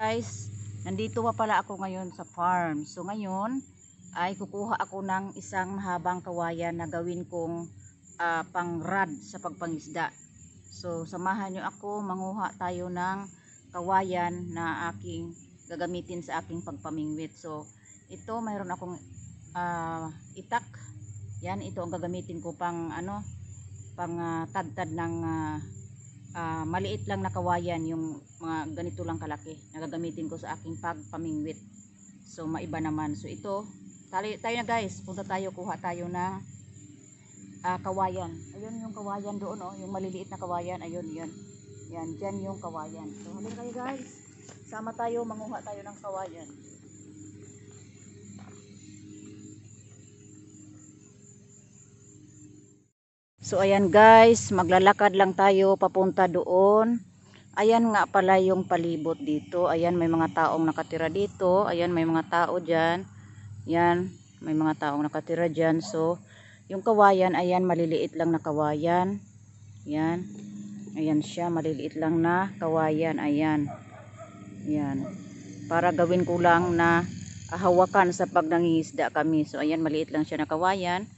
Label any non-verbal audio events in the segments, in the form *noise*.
guys nandito pa pala ako ngayon sa farm so ngayon ay kukuha ako ng isang mahabang kawayan na gawin kong uh, ah, pang rad sa pagpangisda so samahan nyo ako manguha tayo ng kawayan na aking gagamitin sa aking pagpamingwit so ito mayroon akong uh, itak yan ito ang gagamitin ko pang ano pang uh, ah, tad-tad ng uh, uh, maliit lang nakawayan yung mga ganito lang kalaki nagagamitin ko sa aking pagpamingwit so maiba naman so ito tali, tayo na guys punta tayo kuha tayo na uh, kawayan ayun yung kawayan doon oh yung maliliit na kawayan ayun yun yan dyan yung kawayan so halin kayo guys sama tayo manguha tayo ng kawayan So ayan guys, maglalakad lang tayo papunta doon. Ayan nga pala yung palibot dito. Ayan may mga taong nakatira dito. Ayan may mga tao dyan. Ayan may mga taong nakatira dyan. So yung kawayan, ayan maliliit lang na kawayan. Ayan. Ayan siya, maliliit lang na kawayan. Ayan. Ayan. Para gawin ko lang na hawakan sa pag nangingisda kami. So ayan, maliit lang siya na kawayan.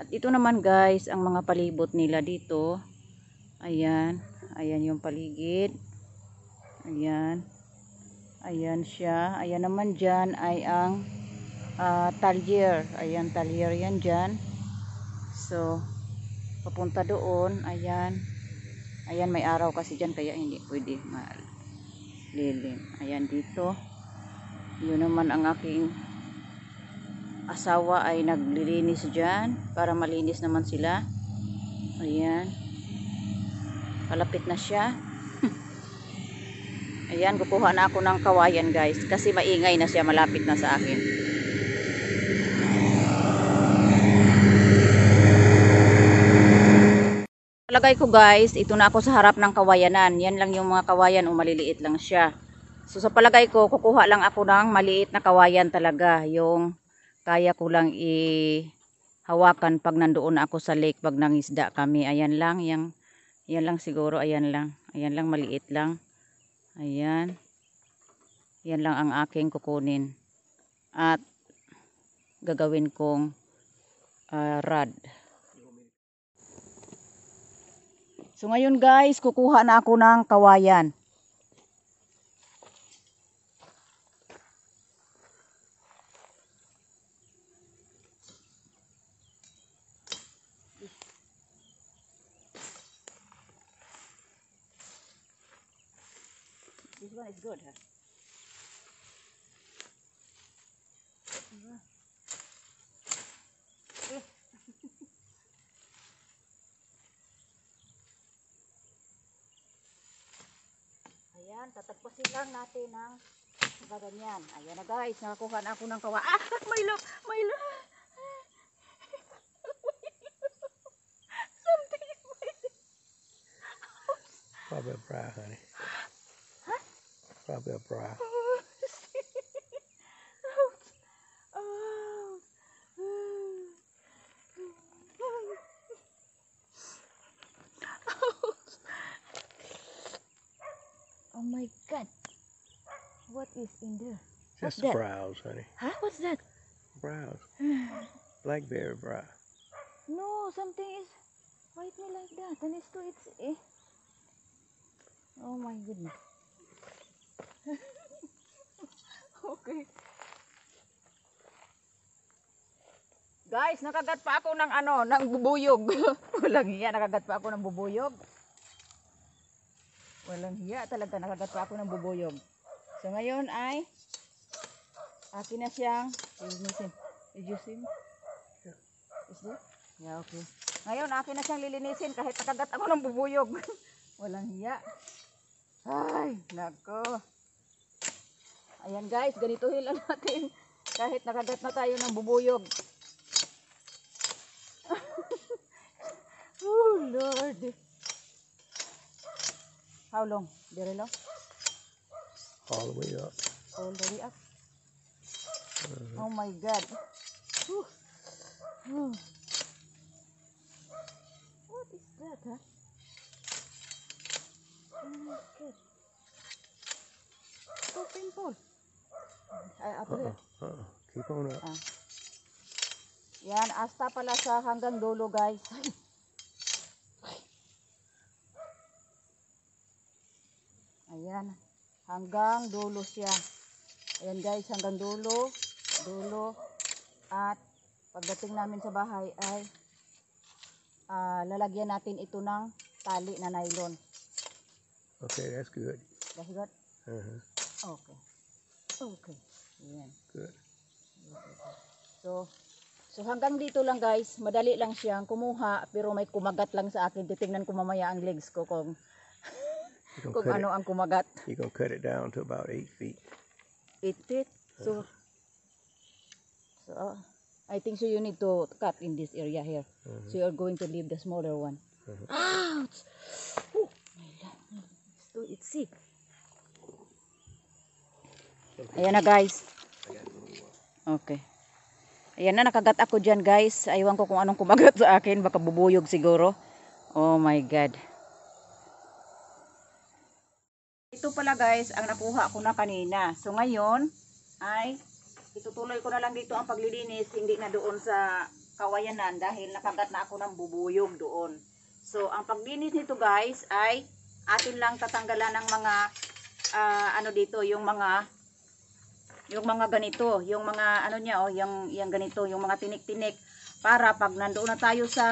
At ito naman guys, ang mga palibot nila dito. Ayan. Ayan yung paligid. Ayan. Ayan siya. Ayan naman dyan ay ang uh, talyer. Ayan, talyer yan dyan. So, papunta doon. Ayan. Ayan, may araw kasi dyan kaya hindi pwede malilim. Ayan dito. Yun naman ang aking asawa ay naglilinis dyan para malinis naman sila ayan kalapit na siya *laughs* ayan kukuha na ako ng kawayan guys kasi maingay na siya malapit na sa akin palagay ko guys ito na ako sa harap ng kawayanan yan lang yung mga kawayan o maliliit lang siya so sa palagay ko kukuha lang ako ng maliit na kawayan talaga yung kaya ko lang i-hawakan pag nandoon ako sa lake pag nangisda kami. Ayan lang, yang, ayan lang siguro, ayan lang. Ayan lang, maliit lang. Ayan. ayan lang ang aking kukunin. At gagawin kong uh, rod. So ngayon guys, kukuha na ako ng kawayan. This one is good, huh? Ayan, tatagpasin lang natin ang ganyan. Ayan na guys, nakakuha na ako ng kawa. Ah, may lo, may lo. Something is waiting. Baba bra, honey. Probably a bra. Oh, oh, oh, my god. What is in there? Just What's the that? brows, honey. Huh? What's that? Brows. Blackberry bra. No, something is white me like that and it's too. its eh. Oh my goodness. okay. Guys, nakagat pa ako ng ano, ng bubuyog. *laughs* Walang hiya, nakagat pa ako ng bubuyog. Walang hiya talaga, nakagat pa ako ng bubuyog. So ngayon ay akin na siyang linisin. Reducing. Is it? Yeah, okay. Ngayon, akin na siyang lilinisin kahit nakagat ako ng bubuyog. *laughs* Walang hiya. Ay, nako. Ayan guys, ganito hila natin. Kahit nakagat na tayo ng bubuyog. *laughs* oh Lord. How long? Very long? All the way up. All the way up. Uh -huh. Oh my God. Whew. Whew. What is that, huh? Oh my God. So simple. Ay, up uh-uh. uh Keep on up. Ah. Yan, asta pala sa hanggang dulo, guys. *laughs* Ayan, hanggang dulo siya. Ayan guys, hanggang dulo, dulo. At pagdating namin sa bahay ay uh, lalagyan natin ito ng tali na nylon. Okay, that's good. That's good? Uh-huh. Okay. Okay. Ayan. Good. So, so hanggang dito lang guys. Madali lang siyang kumuha pero may kumagat lang sa akin. Titingnan ko mamaya ang legs ko kung kung ano it, ang kumagat. You gonna cut it down to about 8 feet. 8 feet? So, uh. so uh, I think so you need to cut in this area here. Uh -huh. So mm-hmm. you're going to leave the smaller one. Uh mm-hmm. -huh. Ouch! Oh, my God. It's too itchy. Ayan na guys. Okay. Ayan na, nakagat ako dyan guys. Aywan ko kung anong kumagat sa akin. Baka bubuyog siguro. Oh my God. Ito pala guys, ang nakuha ko na kanina. So ngayon, ay itutuloy ko na lang dito ang paglilinis. Hindi na doon sa kawayanan dahil nakagat na ako ng bubuyog doon. So ang paglinis nito guys ay atin lang tatanggalan ng mga uh, ano dito, yung mga yung mga ganito, yung mga ano niya oh, yung yung ganito, yung mga tinik-tinik para pag nandoon na tayo sa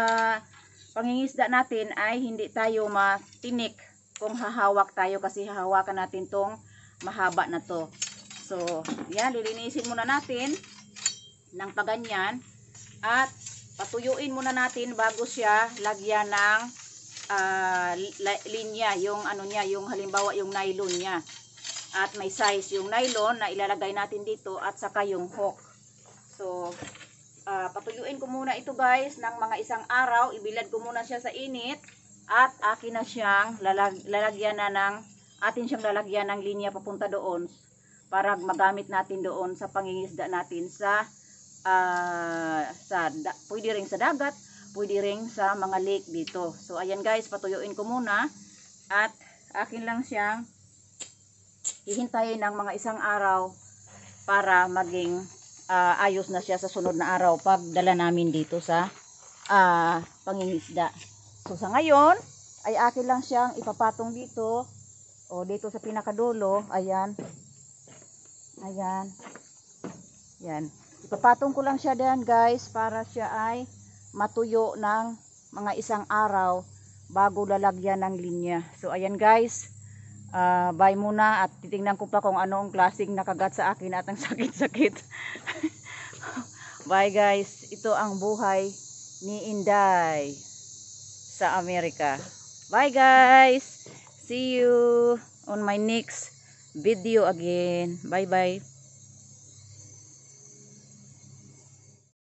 pangingisda natin ay hindi tayo matinik kung hahawak tayo kasi hahawakan natin tong mahaba na to. So, yan lilinisin muna natin ng paganyan at patuyuin muna natin bago siya lagyan ng uh, linya, yung ano niya, yung halimbawa yung nylon niya at may size yung nylon na ilalagay natin dito at saka yung hook. So, uh, patuyuin ko muna ito guys ng mga isang araw. Ibilad ko muna siya sa init at akin na siyang lalag lalagyan na ng atin siyang lalagyan ng linya papunta doon para magamit natin doon sa pangingisda natin sa uh, sa da, pwede ring sa dagat, pwede ring sa mga lake dito. So ayan guys, patuyuin ko muna at akin lang siyang hihintayin ng mga isang araw para maging uh, ayos na siya sa sunod na araw pag dala namin dito sa uh, pangingisda. So sa ngayon ay akin lang siyang ipapatong dito o dito sa pinakadulo. Ayan. Ayan. Ayan. Ipapatong ko lang siya diyan guys para siya ay matuyo ng mga isang araw bago lalagyan ng linya. So ayan guys uh, ah, bye muna at titingnan ko pa kung ano ang klaseng nakagat sa akin at ang *laughs* sakit-sakit bye guys ito ang buhay ni Inday sa Amerika bye guys see you on my next video again bye bye